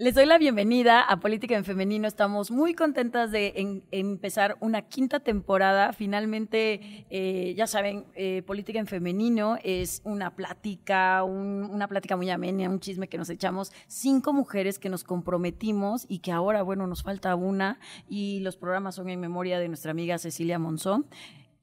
Les doy la bienvenida a Política en Femenino. Estamos muy contentas de empezar una quinta temporada. Finalmente, eh, ya saben, eh, Política en Femenino es una plática, una plática muy amena, un chisme que nos echamos cinco mujeres que nos comprometimos y que ahora, bueno, nos falta una y los programas son en memoria de nuestra amiga Cecilia Monzón.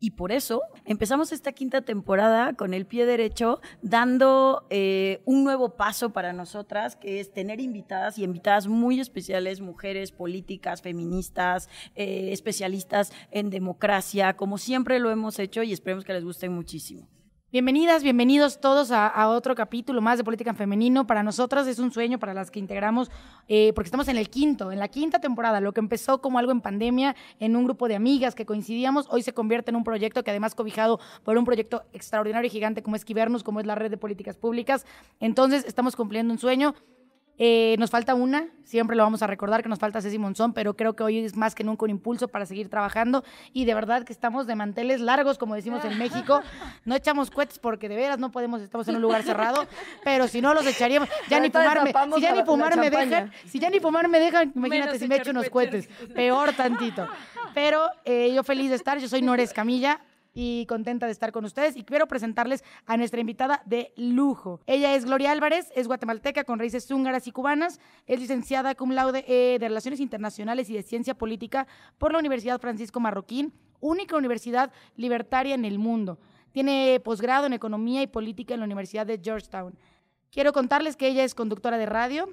Y por eso empezamos esta quinta temporada con el pie derecho, dando eh, un nuevo paso para nosotras, que es tener invitadas y invitadas muy especiales, mujeres políticas, feministas, eh, especialistas en democracia, como siempre lo hemos hecho y esperemos que les guste muchísimo. Bienvenidas, bienvenidos todos a, otro capítulo más de Política en Femenino. Para nosotras es un sueño, para las que integramos, eh, porque estamos en el quinto, en la quinta temporada, lo que empezó como algo en pandemia, en un grupo de amigas que coincidíamos, hoy se convierte en un proyecto que además cobijado por un proyecto extraordinario y gigante como es quivernos como es la red de políticas públicas. Entonces estamos cumpliendo un sueño. Eh, nos falta una, siempre lo vamos a recordar que nos falta Ceci Monzón, pero creo que hoy es más que nunca un impulso para seguir trabajando y de verdad que estamos de manteles largos, como decimos en México. No echamos cohetes porque de veras no podemos, estamos en un lugar cerrado, pero si no los echaríamos, ya ni fumarme, si ya ni fumar me dejan, si ya ni fumar dejan, imagínate si me echo unos cohetes, peor tantito. Pero eh, yo feliz de estar, yo soy Nores Camilla, y contenta de estar con ustedes y quiero presentarles a nuestra invitada de lujo. Ella es Gloria Álvarez, es guatemalteca con raíces húngaras y cubanas, es licenciada cum laude eh, de Relaciones Internacionales y de Ciencia Política por la Universidad Francisco Marroquín, única universidad libertaria en el mundo. Tiene posgrado en Economía y Política en la Universidad de Georgetown. Quiero contarles que ella es conductora de radio,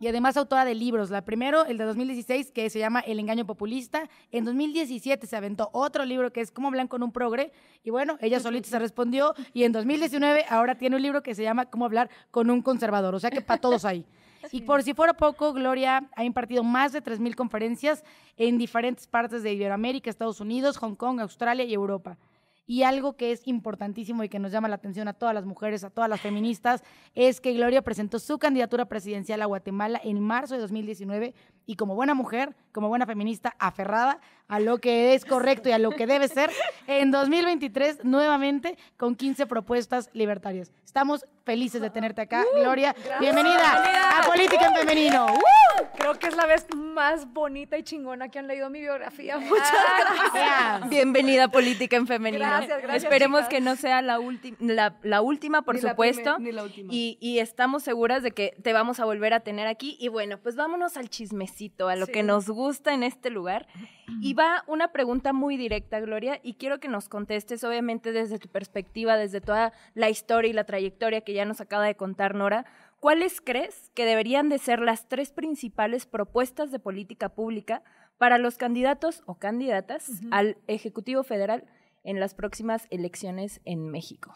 y además autora de libros. La primero, el de 2016, que se llama El engaño populista. En 2017 se aventó otro libro que es Cómo hablar con un progre. Y bueno, ella solita se respondió. Y en 2019 ahora tiene un libro que se llama Cómo hablar con un conservador. O sea que para todos hay. Y por si fuera poco, Gloria ha impartido más de 3.000 conferencias en diferentes partes de Iberoamérica, Estados Unidos, Hong Kong, Australia y Europa. Y algo que es importantísimo y que nos llama la atención a todas las mujeres, a todas las feministas, es que Gloria presentó su candidatura presidencial a Guatemala en marzo de 2019 y como buena mujer, como buena feminista aferrada a lo que es correcto y a lo que debe ser, en 2023 nuevamente con 15 propuestas libertarias. Estamos felices de tenerte acá, uh, Gloria. Bienvenida a Política en Femenino. Uh. Creo que es la vez más bonita y chingona que han leído mi biografía. Ah, Muchas gracias. Bienvenida a Política en Femenino. Gracias, gracias. Esperemos que no sea la, la última, por supuesto. ni la última. Y, estamos seguras de que te vamos a volver a tener aquí. Y bueno, pues vámonos al chisme a lo que nos gusta en este lugar. Y va una pregunta muy directa, Gloria, y quiero que nos contestes, obviamente desde tu perspectiva, desde toda la historia y la trayectoria que ya nos acaba de contar Nora, ¿cuáles crees que deberían de ser las tres principales propuestas de política pública para los candidatos o candidatas al Ejecutivo Federal en las próximas elecciones en México?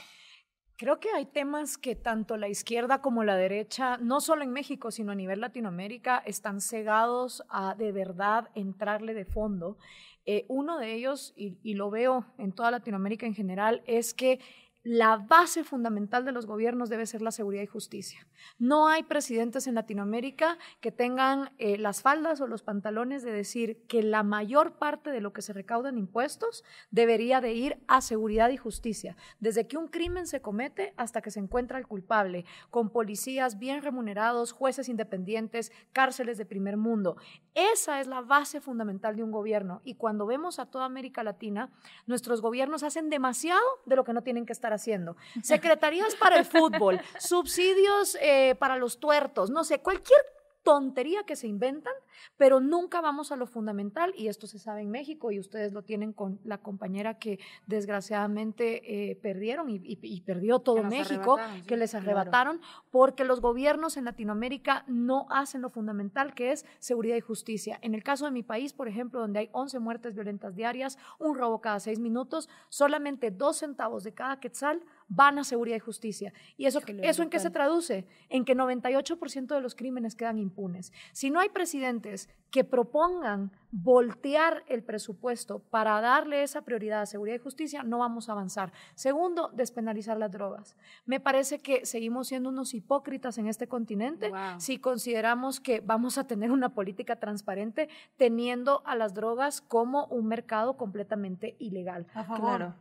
Creo que hay temas que tanto la izquierda como la derecha, no solo en México, sino a nivel Latinoamérica, están cegados a de verdad entrarle de fondo. Eh, uno de ellos, y, y lo veo en toda Latinoamérica en general, es que la base fundamental de los gobiernos debe ser la seguridad y justicia. No hay presidentes en Latinoamérica que tengan eh, las faldas o los pantalones de decir que la mayor parte de lo que se recauda en impuestos debería de ir a seguridad y justicia, desde que un crimen se comete hasta que se encuentra el culpable, con policías bien remunerados, jueces independientes, cárceles de primer mundo. Esa es la base fundamental de un gobierno y cuando vemos a toda América Latina, nuestros gobiernos hacen demasiado de lo que no tienen que estar haciendo. Secretarías para el fútbol, subsidios eh, para los tuertos, no sé, cualquier tontería que se inventan, pero nunca vamos a lo fundamental y esto se sabe en México y ustedes lo tienen con la compañera que desgraciadamente eh, perdieron y, perdió todo México, que les arrebataron, porque los gobiernos en Latinoamérica no hacen lo fundamental que es seguridad y justicia. En el caso de mi país, por ejemplo, donde hay 11 muertes violentas diarias, un robo cada seis minutos, solamente dos centavos de cada quetzal van a seguridad y justicia. ¿Y eso, eso en qué se traduce? En que 98% de los crímenes quedan impunes. Si no hay presidentes que propongan voltear el presupuesto para darle esa prioridad a seguridad y justicia, no vamos a avanzar. Segundo, despenalizar las drogas. Me parece que seguimos siendo unos hipócritas en este continente si consideramos que vamos a tener una política transparente teniendo a las drogas como un mercado completamente ilegal. Claro,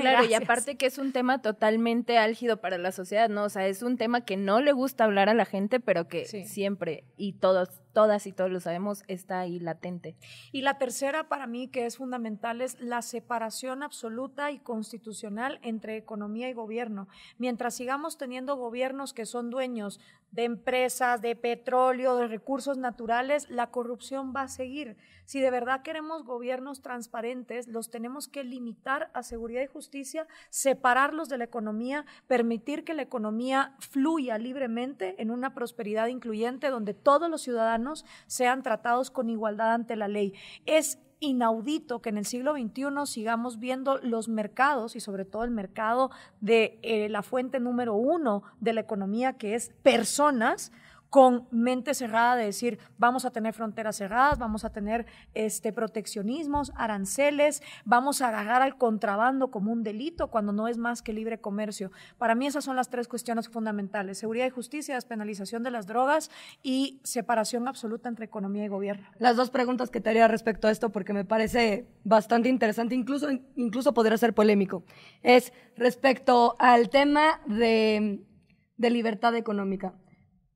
claro y aparte que es un tema totalmente álgido para la sociedad, ¿no? O sea, es un tema que no le gusta hablar a la gente, pero que siempre y todos, todas y todos lo sabemos, está ahí latente. Y la tercera para mí que es fundamental es la separación absoluta y constitucional entre economía y gobierno. Mientras sigamos teniendo gobiernos que son dueños de empresas, de petróleo, de recursos naturales, la corrupción va a seguir. Si de verdad queremos gobiernos transparentes, los tenemos que limitar a seguridad y justicia, separarlos de la economía, permitir que la economía fluya libremente en una prosperidad incluyente donde todos los ciudadanos sean tratados con igualdad ante la ley es inaudito que en el siglo XXI sigamos viendo los mercados y sobre todo el mercado de eh, la fuente número uno de la economía que es personas con mente cerrada de decir, vamos a tener fronteras cerradas, vamos a tener este, proteccionismos, aranceles, vamos a agarrar al contrabando como un delito cuando no es más que libre comercio. Para mí esas son las tres cuestiones fundamentales, seguridad y justicia, despenalización de las drogas y separación absoluta entre economía y gobierno. Las dos preguntas que te haría respecto a esto, porque me parece bastante interesante, incluso, incluso podría ser polémico, es respecto al tema de libertad económica.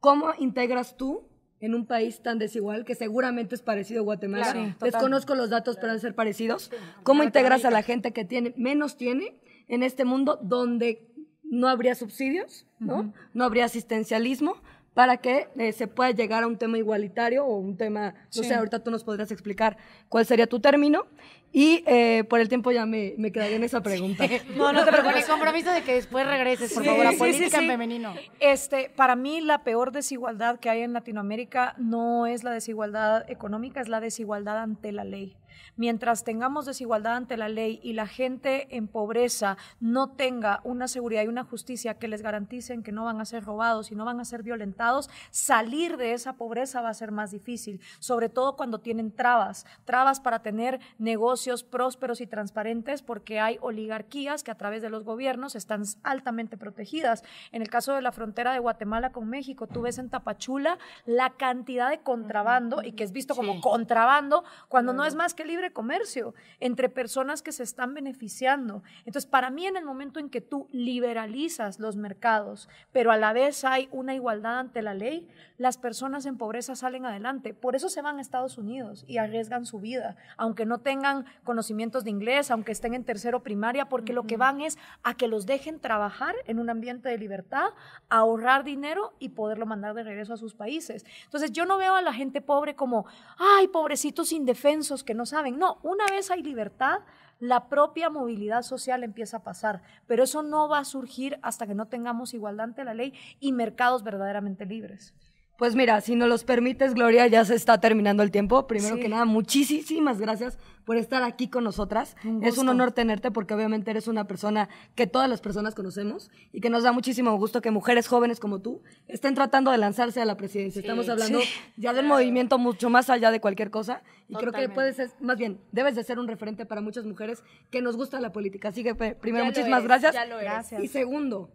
¿Cómo integras tú en un país tan desigual que seguramente es parecido a Guatemala? Desconozco los datos, pero ser parecidos. ¿Cómo integras a la gente que tiene menos tiene en este mundo donde no habría subsidios, ¿no? No habría asistencialismo, para que eh, se pueda llegar a un tema igualitario o un tema, no sé, ahorita tú nos podrías explicar cuál sería tu término. Y eh, por el tiempo ya me, quedaría en esa pregunta. No, no te preocupes. el compromiso de que después regreses, por favor, a política en femenino. Este, para mí la peor desigualdad que hay en Latinoamérica no es la desigualdad económica, es la desigualdad ante la ley. Mientras tengamos desigualdad ante la ley y la gente en pobreza no tenga una seguridad y una justicia que les garanticen que no van a ser robados y no van a ser violentados, salir de esa pobreza va a ser más difícil, sobre todo cuando tienen trabas, trabas para tener negocios prósperos y transparentes porque hay oligarquías que a través de los gobiernos están altamente protegidas. En el caso de la frontera de Guatemala con México, tú ves en Tapachula la cantidad de contrabando y que es visto como contrabando cuando no es más que libre comercio entre personas que se están beneficiando. Entonces, para mí, en el momento en que tú liberalizas los mercados, pero a la vez hay una igualdad ante la ley, las personas en pobreza salen adelante. Por eso se van a Estados Unidos y arriesgan su vida, aunque no tengan conocimientos de inglés, aunque estén en tercero primaria, porque lo que van es a que los dejen trabajar en un ambiente de libertad, ahorrar dinero y poderlo mandar de regreso a sus países. Entonces, yo no veo a la gente pobre como, ay, pobrecitos indefensos que no se saben. No, una vez hay libertad, la propia movilidad social empieza a pasar, pero eso no va a surgir hasta que no tengamos igualdad ante la ley y mercados verdaderamente libres. Pues mira, si nos los permites, Gloria, ya se está terminando el tiempo. Primero que nada, muchísimas gracias por estar aquí con nosotras. es un honor tenerte porque obviamente eres una persona que todas las personas conocemos y que nos da muchísimo gusto que mujeres jóvenes como tú estén tratando de lanzarse a la presidencia. Estamos hablando ya del movimiento mucho más allá de cualquier cosa y creo que puedes ser, más bien, debes de ser un referente para muchas mujeres que nos gusta la política. Así que primero, muchísimas gracias. gracias. Y segundo,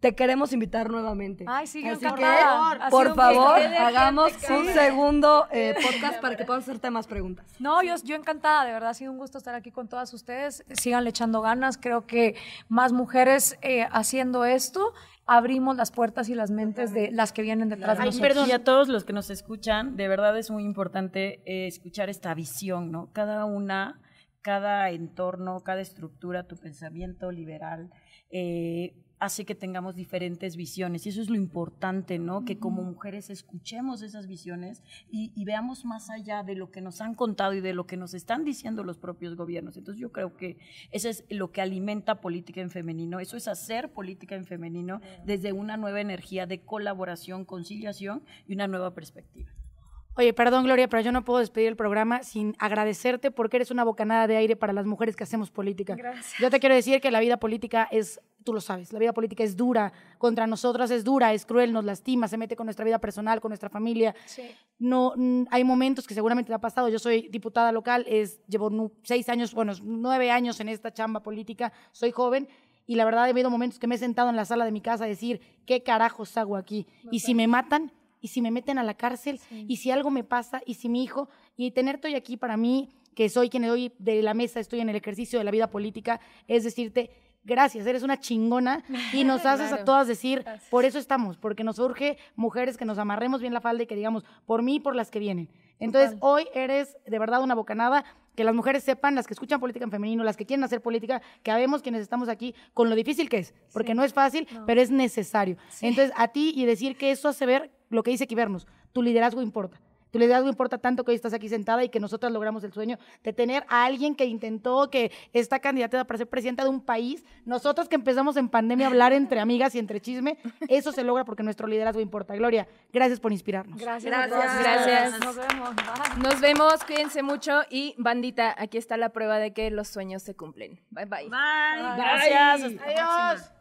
te queremos invitar nuevamente. Ay, sí, Así que, por favor, hagamos un segundo eh, podcast para que puedan hacerte más preguntas. No, yo, yo encantada, de verdad, ha sido un gusto estar aquí con todas ustedes. Síganle echando ganas, creo que más mujeres eh, haciendo esto abrimos las puertas y las mentes de las que vienen detrás de nosotros. y a todos los que nos escuchan, de verdad es muy importante eh, escuchar esta visión, ¿no? Cada una, cada entorno, cada estructura, tu pensamiento liberal, eh, hace que tengamos diferentes visiones. Y eso es lo importante, ¿no? Que como mujeres escuchemos esas visiones y, y, veamos más allá de lo que nos han contado y de lo que nos están diciendo los propios gobiernos. Entonces yo creo que eso es lo que alimenta política en femenino. Eso es hacer política en femenino desde una nueva energía de colaboración, conciliación y una nueva perspectiva. Oye, perdón Gloria, pero yo no puedo despedir el programa sin agradecerte porque eres una bocanada de aire para las mujeres que hacemos política. Gracias. Yo te quiero decir que la vida política es, tú lo sabes, la vida política es dura, contra nosotras es dura, es cruel, nos lastima, se mete con nuestra vida personal, con nuestra familia. Sí. No, hay momentos que seguramente te ha pasado. Yo soy diputada local, es, llevo seis años, bueno, nueve años en esta chamba política, soy joven y la verdad he habido momentos que me he sentado en la sala de mi casa a decir, ¿qué carajos hago aquí? y si me matan, y si me meten a la cárcel, y si algo me pasa, y si mi hijo, y tenerte hoy aquí para mí, que soy quien hoy de la mesa estoy en el ejercicio de la vida política, es decirte, gracias, eres una chingona y nos haces a todas decir, por eso estamos, porque nos urge mujeres que nos amarremos bien la falda y que digamos, por mí y por las que vienen. Entonces, hoy eres de verdad una bocanada, que las mujeres sepan, las que escuchan política en femenino, las que quieren hacer política, que sabemos quienes estamos aquí con lo difícil que es, porque no es fácil, pero es necesario. Entonces, a ti y decir que eso hace ver lo que dice Kibernos, tu liderazgo importa. Tu liderazgo importa tanto que hoy estás aquí sentada y que nosotras logramos el sueño de tener a alguien que intentó que esta candidata para ser presidenta de un país, nosotros que empezamos en pandemia a hablar entre amigas y entre chisme, eso se logra porque nuestro liderazgo importa. Gloria, gracias por inspirarnos. Gracias. Gracias. Nos vemos. Nos vemos, cuídense mucho y bandita, aquí está la prueba de que los sueños se cumplen. Bye bye. Bye. Gracias. Adiós.